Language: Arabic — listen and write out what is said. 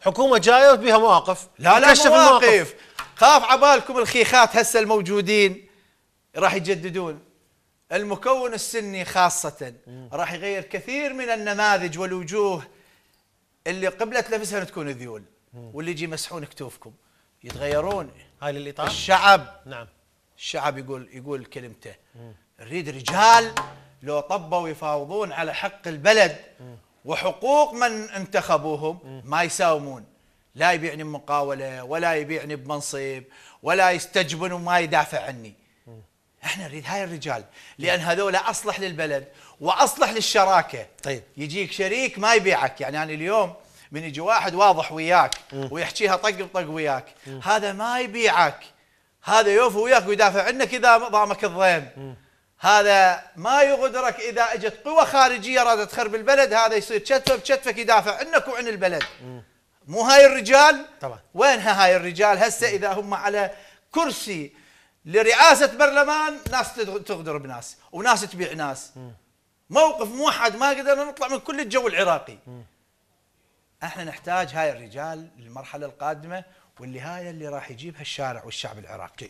حكومه جايه بها مواقف لا لا مواقف المواقف. خاف عبالكم الخيخات هسه الموجودين راح يجددون المكون السني خاصة راح يغير كثير من النماذج والوجوه اللي قبلت نفسها تكون ذيول واللي يجي مسحون كتوفكم يتغيرون هاي للإطار الشعب نعم الشعب يقول يقول كلمته نريد رجال لو طبوا يفاوضون على حق البلد وحقوق من انتخبوهم ما يساومون لا يبيعني بمقاولة ولا يبيعني بمنصب ولا يستجبن وما يدافع عني احنا نريد هاي الرجال لان هذول اصلح للبلد واصلح للشراكه طيب يجيك شريك ما يبيعك يعني انا اليوم من يجي واحد واضح وياك ويحكيها طق بطق وياك هذا ما يبيعك هذا يوفي وياك ويدافع عنك اذا ضامك الضيم هذا ما يغدرك إذا اجت قوى خارجية رادت تخرب البلد هذا يصير كتفه بكتفك يدافع عنك وعن البلد مو هاي الرجال طبعا وينها هاي الرجال هسه إذا هم على كرسي لرئاسة برلمان ناس تغدر بناس وناس تبيع ناس موقف موحد ما قدرنا نطلع من كل الجو العراقي احنا نحتاج هاي الرجال للمرحلة القادمة واللي هاي اللي راح يجيبها الشارع والشعب العراقي